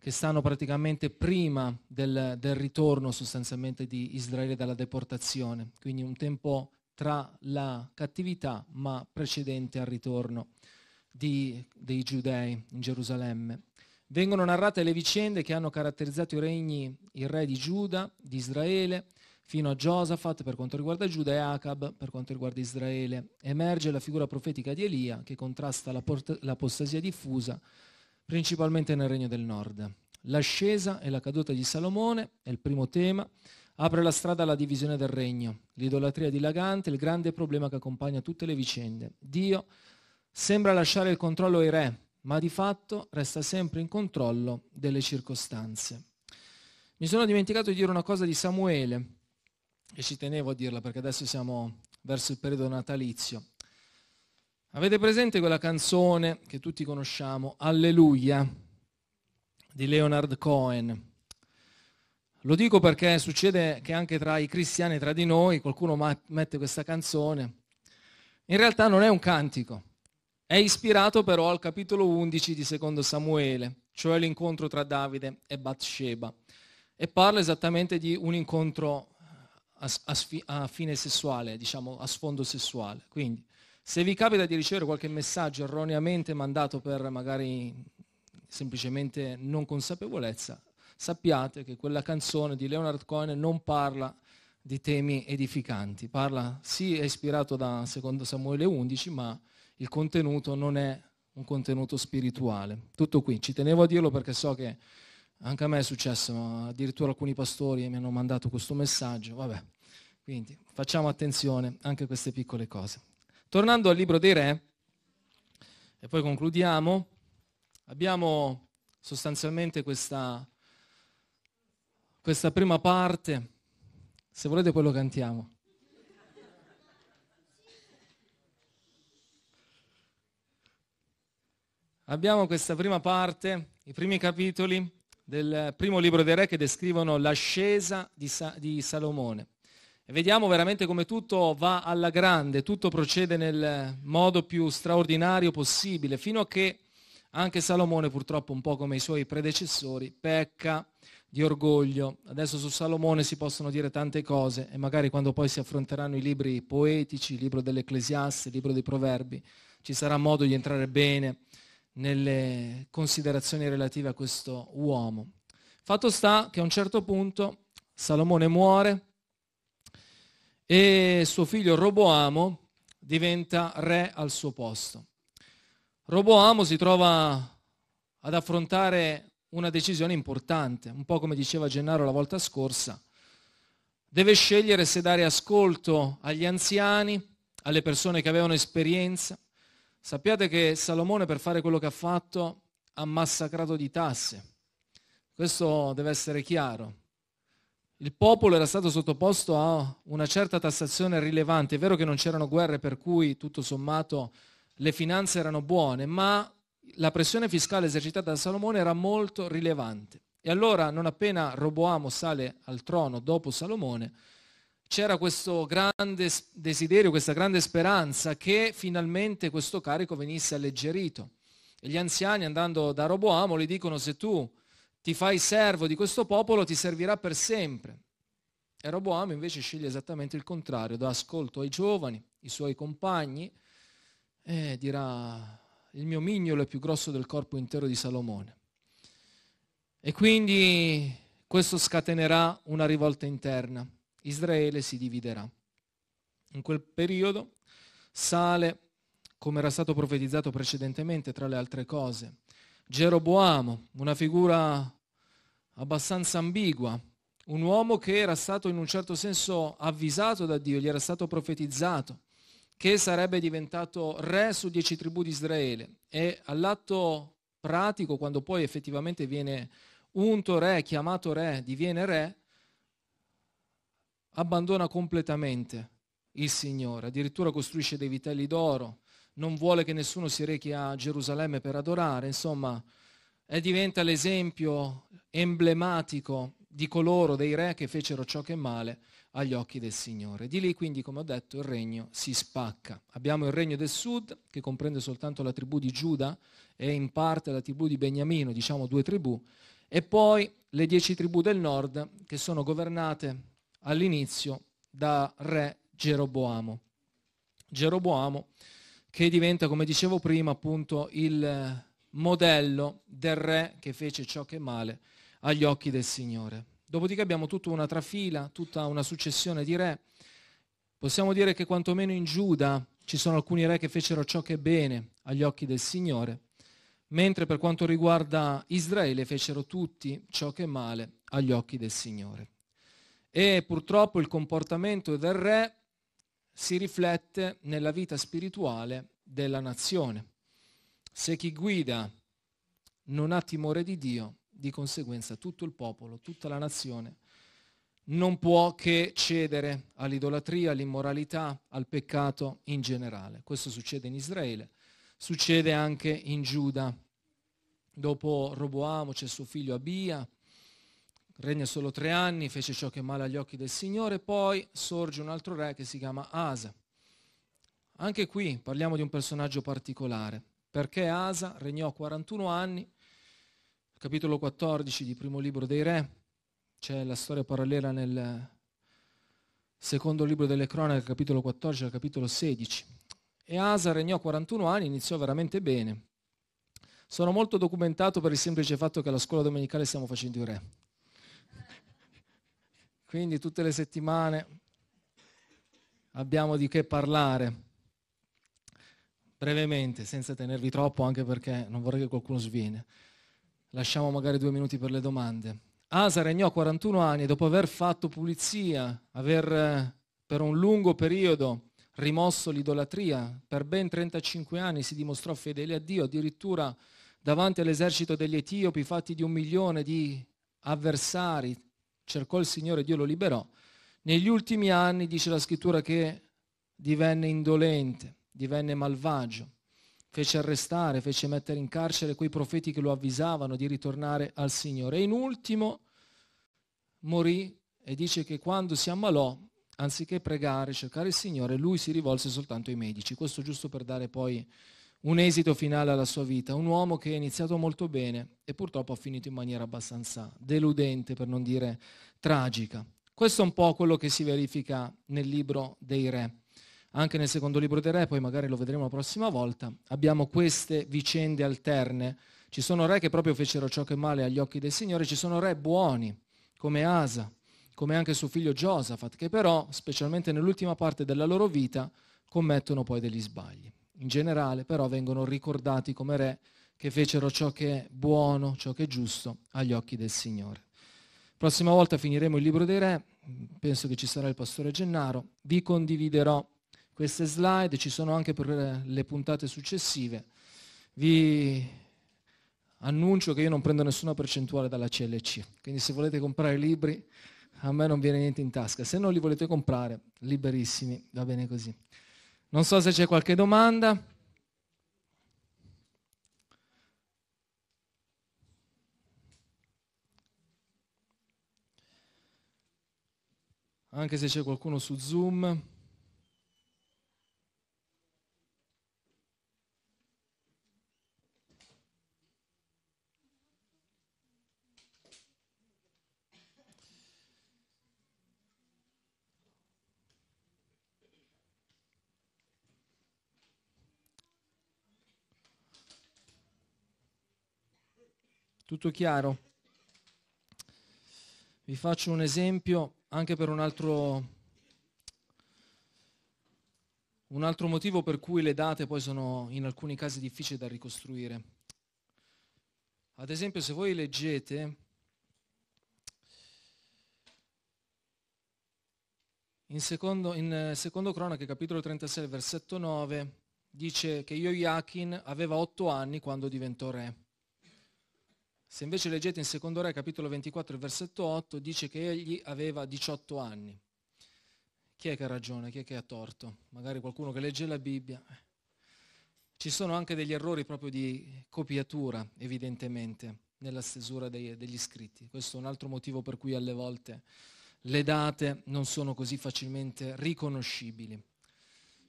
che stanno praticamente prima del, del, ritorno sostanzialmente di Israele dalla deportazione, quindi un tempo tra la cattività ma precedente al ritorno di, dei giudei in Gerusalemme. Vengono narrate le vicende che hanno caratterizzato i regni, il re di Giuda, di Israele, fino a Giosafat per quanto riguarda Giuda e Acab per quanto riguarda Israele. Emerge la figura profetica di Elia che contrasta la port- l'apostasia diffusa principalmente nel regno del nord. L'ascesa e la caduta di Salomone è il primo tema, apre la strada alla divisione del regno, l'idolatria dilagante, il grande problema che accompagna tutte le vicende. Dio sembra lasciare il controllo ai re, ma di fatto resta sempre in controllo delle circostanze. Mi sono dimenticato di dire una cosa di Samuele, e ci tenevo a dirla perché adesso siamo verso il periodo natalizio. Avete presente quella canzone che tutti conosciamo, Alleluia, di Leonard Cohen? Lo dico perché succede che anche tra i cristiani, tra di noi, qualcuno mette questa canzone. In realtà non è un cantico, è ispirato però al capitolo 11 di Secondo Samuele, cioè l'incontro tra Davide e Bathsheba, e parla esattamente di un incontro a, a, a fine sessuale, diciamo a sfondo sessuale. Quindi se vi capita di ricevere qualche messaggio erroneamente mandato per magari semplicemente non consapevolezza, sappiate che quella canzone di Leonard Cohen non parla di temi edificanti, parla, sì, è ispirato da secondo Samuele 11, ma il contenuto non è un contenuto spirituale. Tutto qui, ci tenevo a dirlo perché so che anche a me è successo, addirittura alcuni pastori mi hanno mandato questo messaggio, vabbè. Quindi facciamo attenzione anche a queste piccole cose. Tornando al libro dei re, e poi concludiamo, abbiamo sostanzialmente questa, questa prima parte, se volete poi lo cantiamo. Abbiamo questa prima parte, i primi capitoli, del primo libro dei re che descrivono l'ascesa di, Sa- di Salomone. E vediamo veramente come tutto va alla grande, tutto procede nel modo più straordinario possibile, fino a che anche Salomone, purtroppo un po' come i suoi predecessori, pecca di orgoglio. Adesso su Salomone si possono dire tante cose e magari quando poi si affronteranno i libri poetici, il libro dell'Ecclesiaste, il libro dei Proverbi, ci sarà modo di entrare bene nelle considerazioni relative a questo uomo. Fatto sta che a un certo punto Salomone muore e suo figlio Roboamo diventa re al suo posto. Roboamo si trova ad affrontare una decisione importante, un po' come diceva Gennaro la volta scorsa. Deve scegliere se dare ascolto agli anziani, alle persone che avevano esperienza, Sappiate che Salomone per fare quello che ha fatto ha massacrato di tasse. Questo deve essere chiaro. Il popolo era stato sottoposto a una certa tassazione rilevante. È vero che non c'erano guerre, per cui tutto sommato le finanze erano buone, ma la pressione fiscale esercitata da Salomone era molto rilevante. E allora, non appena Roboamo sale al trono dopo Salomone, c'era questo grande desiderio, questa grande speranza che finalmente questo carico venisse alleggerito. E gli anziani andando da Roboamo gli dicono se tu ti fai servo di questo popolo ti servirà per sempre. E Roboamo invece sceglie esattamente il contrario, dà ascolto ai giovani, ai suoi compagni e dirà il mio mignolo è più grosso del corpo intero di Salomone. E quindi questo scatenerà una rivolta interna Israele si dividerà. In quel periodo sale, come era stato profetizzato precedentemente, tra le altre cose, Geroboamo, una figura abbastanza ambigua, un uomo che era stato in un certo senso avvisato da Dio, gli era stato profetizzato che sarebbe diventato re su dieci tribù di Israele e all'atto pratico, quando poi effettivamente viene unto re, chiamato re, diviene re, abbandona completamente il Signore, addirittura costruisce dei vitelli d'oro, non vuole che nessuno si rechi a Gerusalemme per adorare, insomma, eh, diventa l'esempio emblematico di coloro, dei re che fecero ciò che è male agli occhi del Signore. Di lì quindi, come ho detto, il regno si spacca. Abbiamo il regno del sud, che comprende soltanto la tribù di Giuda e in parte la tribù di Beniamino, diciamo due tribù, e poi le dieci tribù del nord, che sono governate all'inizio da re Geroboamo. Geroboamo che diventa, come dicevo prima, appunto il modello del re che fece ciò che è male agli occhi del Signore. Dopodiché abbiamo tutta una trafila, tutta una successione di re. Possiamo dire che quantomeno in Giuda ci sono alcuni re che fecero ciò che è bene agli occhi del Signore, mentre per quanto riguarda Israele fecero tutti ciò che è male agli occhi del Signore. E purtroppo il comportamento del re si riflette nella vita spirituale della nazione. Se chi guida non ha timore di Dio, di conseguenza tutto il popolo, tutta la nazione non può che cedere all'idolatria, all'immoralità, al peccato in generale. Questo succede in Israele, succede anche in Giuda. Dopo Roboamo c'è suo figlio Abia, Regna solo tre anni, fece ciò che è male agli occhi del Signore, poi sorge un altro re che si chiama Asa. Anche qui parliamo di un personaggio particolare, perché Asa regnò 41 anni, capitolo 14 di primo libro dei re, c'è la storia parallela nel secondo libro delle cronache, capitolo 14 al capitolo 16. E Asa regnò 41 anni, iniziò veramente bene. Sono molto documentato per il semplice fatto che alla scuola domenicale stiamo facendo i re. Quindi tutte le settimane abbiamo di che parlare. Brevemente, senza tenervi troppo, anche perché non vorrei che qualcuno sviene. Lasciamo magari due minuti per le domande. Asa regnò 41 anni dopo aver fatto pulizia, aver eh, per un lungo periodo rimosso l'idolatria, per ben 35 anni si dimostrò fedele a Dio, addirittura davanti all'esercito degli etiopi fatti di un milione di avversari, cercò il Signore, e Dio lo liberò. Negli ultimi anni dice la scrittura che divenne indolente, divenne malvagio, fece arrestare, fece mettere in carcere quei profeti che lo avvisavano di ritornare al Signore. E in ultimo morì e dice che quando si ammalò, anziché pregare, cercare il Signore, lui si rivolse soltanto ai medici. Questo giusto per dare poi un esito finale alla sua vita, un uomo che è iniziato molto bene e purtroppo ha finito in maniera abbastanza deludente, per non dire tragica. Questo è un po' quello che si verifica nel libro dei re. Anche nel secondo libro dei re, poi magari lo vedremo la prossima volta, abbiamo queste vicende alterne. Ci sono re che proprio fecero ciò che è male agli occhi del Signore, ci sono re buoni, come Asa, come anche suo figlio Giosafat, che però, specialmente nell'ultima parte della loro vita, commettono poi degli sbagli in generale, però vengono ricordati come re che fecero ciò che è buono, ciò che è giusto agli occhi del Signore. Prossima volta finiremo il libro dei re, penso che ci sarà il pastore Gennaro, vi condividerò queste slide, ci sono anche per le puntate successive. Vi annuncio che io non prendo nessuna percentuale dalla CLC, quindi se volete comprare libri a me non viene niente in tasca, se non li volete comprare, liberissimi, va bene così. Non so se c'è qualche domanda. Anche se c'è qualcuno su Zoom. Tutto chiaro? Vi faccio un esempio anche per un altro, un altro motivo per cui le date poi sono in alcuni casi difficili da ricostruire. Ad esempio se voi leggete In secondo, in eh, secondo, Cronache, capitolo 36, versetto 9, dice che Joachim aveva otto anni quando diventò re. Se invece leggete in secondo re capitolo 24 versetto 8 dice che egli aveva 18 anni. Chi è che ha ragione? Chi è che ha torto? Magari qualcuno che legge la Bibbia. Ci sono anche degli errori proprio di copiatura, evidentemente, nella stesura dei, degli scritti. Questo è un altro motivo per cui alle volte le date non sono così facilmente riconoscibili.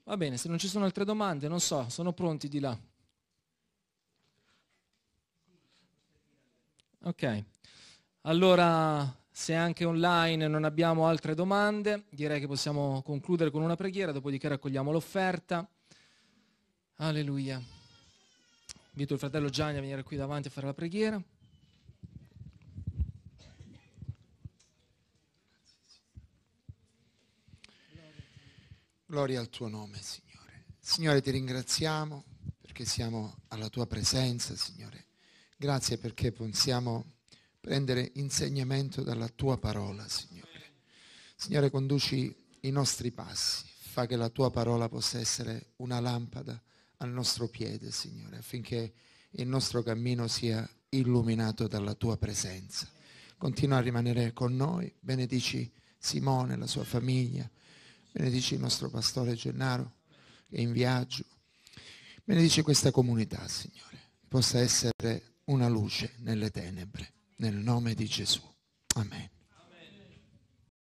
Va bene, se non ci sono altre domande, non so, sono pronti di là. Ok, allora se anche online non abbiamo altre domande, direi che possiamo concludere con una preghiera, dopodiché raccogliamo l'offerta. Alleluia. Invito il fratello Gianni a venire qui davanti a fare la preghiera. Gloria al tuo nome, Signore. Signore, ti ringraziamo perché siamo alla tua presenza, Signore. Grazie perché possiamo prendere insegnamento dalla tua parola, Signore. Signore, conduci i nostri passi, fa che la tua parola possa essere una lampada al nostro piede, Signore, affinché il nostro cammino sia illuminato dalla tua presenza. Continua a rimanere con noi, benedici Simone, la sua famiglia, benedici il nostro pastore Gennaro che è in viaggio, benedici questa comunità, Signore, possa essere una luce nelle tenebre, nel nome di Gesù. Amen.